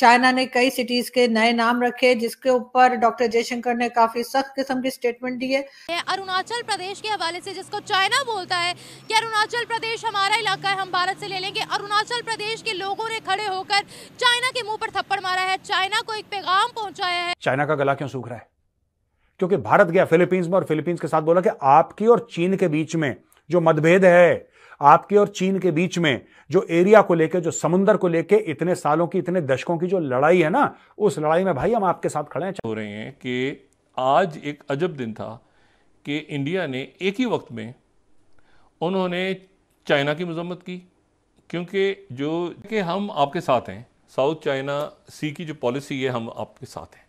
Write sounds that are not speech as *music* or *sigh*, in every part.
China ने कई cities के नए नाम रखे जिसके ऊपर डॉक्टर जयशंकर ने काफी सख्त किस्म की स्टेटमेंट दी है अरुणाचल प्रदेश के हवाले से जिसको चाइना बोलता है कि अरुणाचल प्रदेश हमारा इलाका है हम भारत से ले लेंगे अरुणाचल प्रदेश के लोगों ने खड़े होकर चाइना के मुंह पर थप्पड़ मारा है चाइना को एक पैगाम पहुंचाया है चाइना का गला क्यों सूख रहा है क्योंकि भारत गया फिलीपींस में और फिलीपींस के साथ बोला कि आपकी और चीन के बीच में जो मतभेद है आपके और चीन के बीच में जो एरिया को लेकर जो समुंदर को लेकर इतने सालों की इतने दशकों की जो लड़ाई है ना उस लड़ाई में भाई हम आपके साथ खड़े हैं हो रहे हैं कि आज एक अजब दिन था कि इंडिया ने एक ही वक्त में उन्होंने चाइना की मजम्मत की क्योंकि जो कि हम आपके साथ हैं साउथ चाइना सी की जो पॉलिसी है हम आपके साथ हैं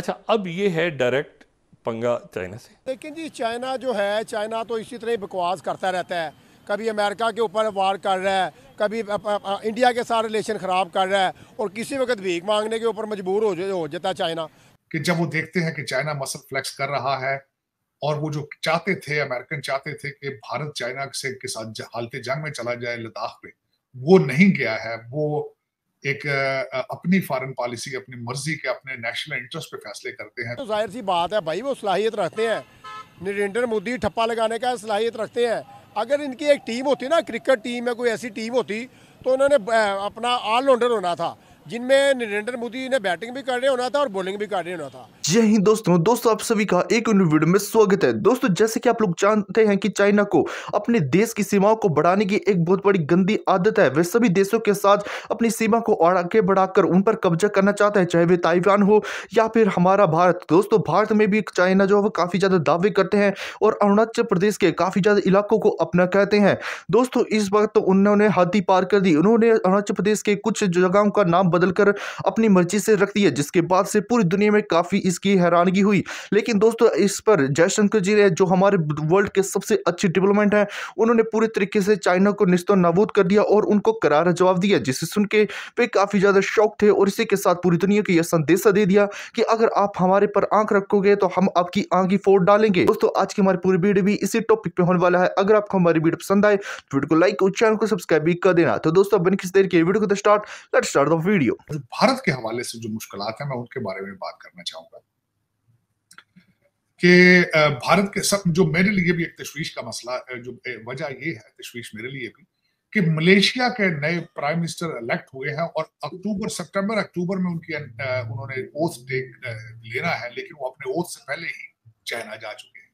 अच्छा अब ये है डायरेक्ट पंगा चाइना से लेकिन जी चाइना जो है चाइना तो इसी तरह बकवास करता रहता है कभी अमेरिका के ऊपर वार कर रहा है कभी इंडिया के साथ रिलेशन ख़राब कर रहा है और किसी वक्त भीख मांगने के ऊपर मजबूर हो जाता है चाइना कि जब वो देखते हैं कि चाइना मसल फ्लेक्स कर रहा है और वो जो चाहते थे अमेरिकन चाहते थे कि भारत चाइना से के साथ हालते जंग में चला जाए लद्दाख में वो नहीं गया है वो एक अपनी फॉरेन पॉलिसी अपनी मर्जी के अपने नेशनल इंटरेस्ट पे फैसले करते हैं तो जाहिर सी बात है भाई वो सलाहियत रखते हैं नरेंद्र मोदी ठप्पा लगाने का सलाहियत रखते हैं अगर इनकी एक टीम होती ना क्रिकेट टीम या कोई ऐसी टीम होती तो उन्होंने अपना ऑलराउंडर होना था जिनमें नरेंद्र मोदी ने बैटिंग भी कर रहे होना था और बॉलिंग भी कर रहे होना था जय हिंद हाँ दोस्तों दोस्तों आप सभी का एक वीडियो में स्वागत है दोस्तों जैसे कि आप लोग जानते हैं कि चाइना को अपने देश की सीमाओं को बढ़ाने की एक बहुत बड़ी गंदी आदत है वे सभी देशों के साथ अपनी सीमा को और आगे बढ़ाकर उन पर कब्जा करना चाहता है चाहे वे ताइवान हो या फिर हमारा भारत दोस्तों भारत में भी चाइना जो है वो काफ़ी ज़्यादा दावे करते हैं और अरुणाचल प्रदेश के काफ़ी ज़्यादा इलाकों को अपना कहते हैं दोस्तों इस वक्त तो उन्होंने हाथी पार कर दी उन्होंने अरुणाचल प्रदेश के कुछ जगहों का नाम बदलकर अपनी मर्जी से रख दिया जिसके बाद से पूरी दुनिया में काफ़ी जिसकी हैरानगी हुई लेकिन दोस्तों इस पर जयशंकर जी ने जो हमारे वर्ल्ड के सबसे अच्छे डेवलपमेंट हैं उन्होंने पूरे तरीके से चाइना को निस्तो नबूद कर दिया और उनको करारा जवाब दिया जिसे सुन के वे काफ़ी ज़्यादा शौक थे और इसी के साथ पूरी दुनिया को यह संदेशा दे दिया कि अगर आप हमारे पर आंख रखोगे तो हम आपकी आंखी फोड़ डालेंगे दोस्तों आज की हमारी पूरी वीडियो भी इसी टॉपिक पे होने वाला है अगर आपको हमारी वीडियो पसंद आए तो वीडियो को लाइक और चैनल को सब्सक्राइब भी कर देना तो दोस्तों बन किस देर के वीडियो को start let start the video Bharat के हवाले से जो मुश्किल हैं मैं उनके बारे में बात करना चाहूंगा कि भारत के सब जो मेरे लिए भी एक तश्वीश का मसला जो वजह ये है तशवीश मेरे लिए भी कि मलेशिया के नए प्राइम मिनिस्टर इलेक्ट हुए हैं और अक्टूबर सितंबर अक्टूबर में उनकी उन्होंने ओथ लेना है लेकिन वो अपने ओथ से पहले ही चाइना जा चुके हैं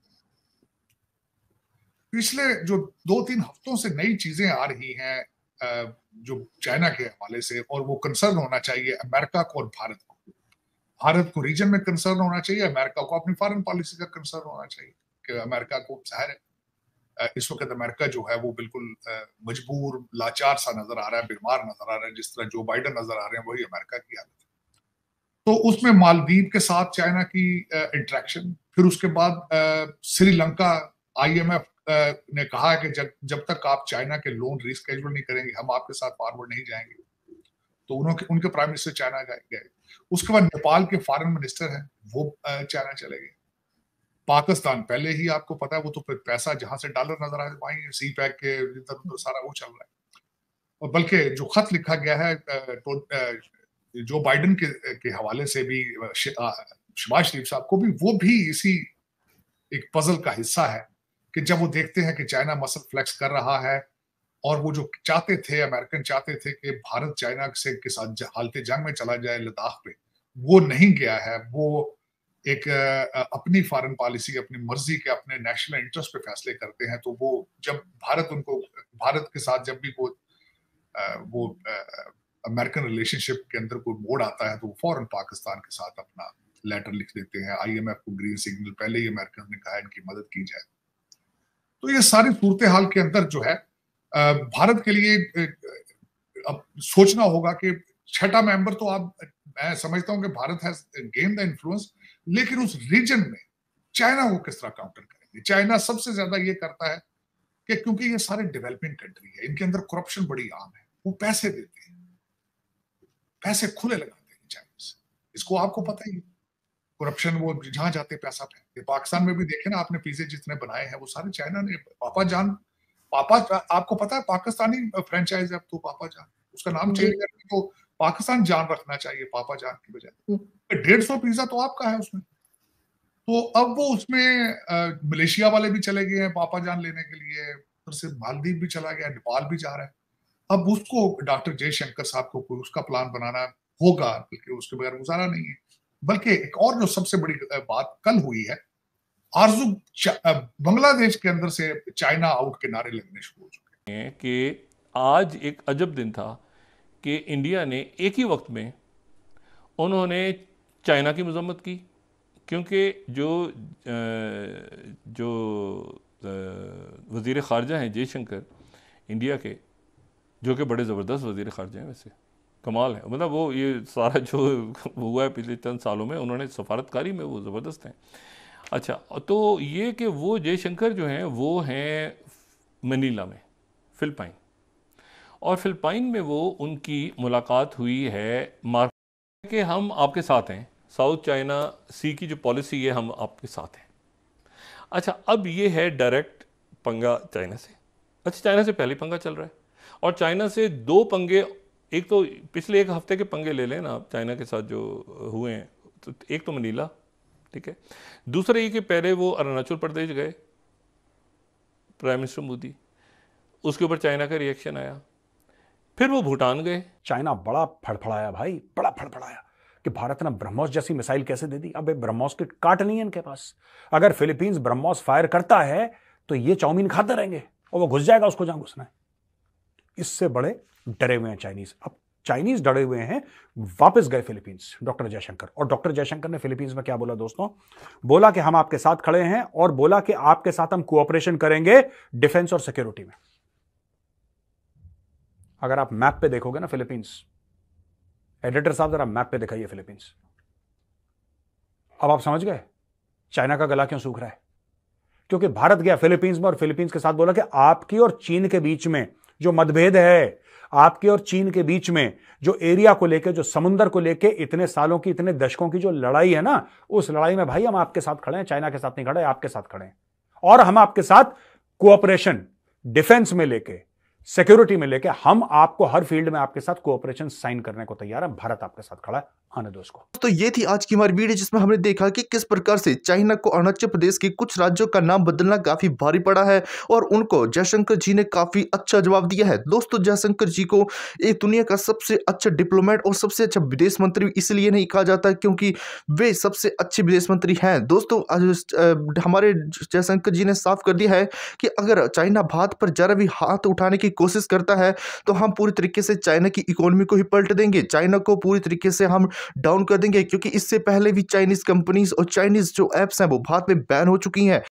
पिछले जो दो तीन हफ्तों से नई चीजें आ रही हैं जो चाइना के हवाले से और वो कंसर्न होना चाहिए अमेरिका को और भारत भारत को रीजन में कंसर्न होना चाहिए अमेरिका को अपनी फॉरन पॉलिसी का कंसर्न होना चाहिए कि अमेरिका को जाहिर इस वक्त अमेरिका जो है वो बिल्कुल मजबूर लाचार सा नजर आ रहा है बीमार नजर आ रहा है जिस तरह जो बाइडन नजर आ रहे हैं वही अमेरिका की हालत है तो उसमें मालदीव के साथ चाइना की इंट्रैक्शन फिर उसके बाद श्रीलंका आईएमएफ ने कहा है कि जब जब तक आप चाइना के लोन रिस्केजुअल नहीं करेंगे हम आपके साथ फॉरवर्ड नहीं जाएंगे तो उन्होंने उनके प्राइम मिनिस्टर चाइना गए उसके बाद नेपाल के फॉरेन मिनिस्टर हैं वो चाइना चले गए पाकिस्तान पहले ही आपको पता है वो तो पैसा जहां से डॉलर नजर आए वहीं सी पैक के इधर उधर सारा वो चल रहा है और बल्कि जो खत लिखा गया है तो जो बाइडन के के हवाले से भी शबाज शरीफ साहब को भी वो भी इसी एक पजल का हिस्सा है कि जब वो देखते हैं कि चाइना मसल फ्लेक्स कर रहा है और वो जो चाहते थे अमेरिकन चाहते थे कि भारत चाइना से के साथ हालते जंग में चला जाए लद्दाख पे वो नहीं गया है वो एक अपनी फॉरेन पॉलिसी अपनी मर्जी के अपने नेशनल इंटरेस्ट पे फैसले करते हैं तो वो जब भारत उनको भारत के साथ जब भी वो वो अमेरिकन रिलेशनशिप के अंदर कोई मोड़ आता है तो वो फॉरन पाकिस्तान के साथ अपना लेटर लिख देते हैं आईएमएफ को ग्रीन सिग्नल पहले ही अमेरिकन ने कहा इनकी मदद की जाए तो ये सारी सूरत हाल के अंदर जो है भारत के लिए अब सोचना होगा कि छठा मेंबर तो आप मैं समझता हूं कि Bharat has gain the influence लेकिन उस रीजन में चाइना को किस तरह काउंटर करेंगे चाइना सबसे ज्यादा ये करता है कि क्योंकि ये सारे डेवलपिंग कंट्री है इनके अंदर करप्शन बड़ी आम है वो पैसे देते हैं पैसे खुले लगाते हैं चाइना से इसको आपको पता ही करप्शन वो जहां जाते पैसा फेंकते पाकिस्तान में भी देखे ना आपने पीजे जितने बनाए हैं वो सारे चाइना ने पापा जान पापा जान आपको पता है पाकिस्तानी फ्रेंचाइज है तो पापा जान उसका नाम चेंज करके तो पाकिस्तान जान रखना चाहिए पापा जान की बजाय तो डेढ़ सौ पिज्जा तो आपका है उसमें तो अब वो उसमें मलेशिया वाले भी चले गए हैं पापा जान लेने के लिए फिर से मालदीव भी चला गया नेपाल भी जा रहा है अब उसको डॉक्टर जयशंकर साहब को कोई उसका प्लान बनाना होगा बल्कि उसके बगैर गुजारा नहीं है बल्कि एक और जो सबसे बड़ी बात कल हुई है आरजू बांग्लादेश के अंदर से चाइना आउट के नारे लगने शुरू हो चुके हैं कि आज एक अजब दिन था कि इंडिया ने एक ही वक्त में उन्होंने चाइना की मजम्मत की क्योंकि जो जो वजीर ख़ारजा हैं जयशंकर इंडिया के जो कि बड़े ज़बरदस्त वजीर ख़ारजा हैं वैसे कमाल है मतलब वो ये सारा जो *laughs* हुआ है पिछले चंद सालों में उन्होंने सफारतकारी में वो ज़बरदस्त हैं अच्छा तो ये कि वो जयशंकर जो हैं वो हैं मनीला में फ़िलपाइन और फ़िलपाइन में वो उनकी मुलाकात हुई है मार्क के हम आपके साथ हैं साउथ चाइना सी की जो पॉलिसी है हम आपके साथ हैं अच्छा अब ये है डायरेक्ट पंगा चाइना से अच्छा चाइना से पहले पंगा चल रहा है और चाइना से दो पंगे एक तो पिछले एक हफ्ते के पंगे ले लें ना आप चाइना के साथ जो हुए हैं तो एक तो मनीला ठीक है दूसरा ये कि पहले वो अरुणाचल प्रदेश गए प्राइम मिनिस्टर मोदी उसके ऊपर चाइना का रिएक्शन आया फिर वो भूटान गए चाइना बड़ा फड़फड़ाया भाई बड़ा फड़फड़ाया कि भारत ने ब्रह्मोस जैसी मिसाइल कैसे दे दी अब ब्रह्मोस के काट नहीं है इनके पास अगर फिलीपींस ब्रह्मोस फायर करता है तो ये चाउमीन खाते रहेंगे और वो घुस जाएगा उसको जहां घुसना है इससे बड़े डरे हुए हैं चाइनीज अब चाइनीज डरे हुए हैं वापस गए फिलीपींस डॉक्टर जयशंकर और डॉक्टर जयशंकर ने फिलीपींस में क्या बोला दोस्तों बोला कि हम आपके साथ खड़े हैं और बोला कि आपके साथ हम कोऑपरेशन करेंगे डिफेंस और सिक्योरिटी में अगर आप मैप पे देखोगे ना फिलीपींस एडिटर साहब जरा मैप पे दिखाइए फिलीपींस अब आप समझ गए चाइना का गला क्यों सूख रहा है क्योंकि भारत गया फिलीपींस में और फिलीपींस के साथ बोला कि आपकी और चीन के बीच में जो मतभेद है आपके और चीन के बीच में जो एरिया को लेकर जो समुंदर को लेकर इतने सालों की इतने दशकों की जो लड़ाई है ना उस लड़ाई में भाई हम आपके साथ खड़े हैं चाइना के साथ नहीं खड़े आपके साथ खड़े हैं और हम आपके साथ कोऑपरेशन डिफेंस में लेके सिक्योरिटी में लेके हम आपको हर फील्ड में आपके साथ कोऑपरेशन साइन करने को तैयार है भारत आपके साथ खड़ा है आने दो उसको तो ये थी आज की हमारी वीडियो जिसमें हमने देखा कि किस प्रकार से चाइना को अरुणाचल प्रदेश के कुछ राज्यों का नाम बदलना काफी भारी पड़ा है और उनको जयशंकर जी ने काफी अच्छा जवाब दिया है दोस्तों जयशंकर जी को एक दुनिया का सबसे अच्छा डिप्लोमेट और सबसे अच्छा विदेश मंत्री इसलिए नहीं कहा जाता क्योंकि वे सबसे अच्छे विदेश मंत्री हैं दोस्तों हमारे जयशंकर जी ने साफ कर दिया है कि अगर चाइना भारत पर जरा भी हाथ उठाने की कोशिश करता है तो हम पूरी तरीके से चाइना की इकोनॉमी को ही पलट देंगे चाइना को पूरी तरीके से हम डाउन कर देंगे क्योंकि इससे पहले भी चाइनीज़ कंपनीज और चाइनीज़ जो ऐप्स हैं वो भारत में बैन हो चुकी हैं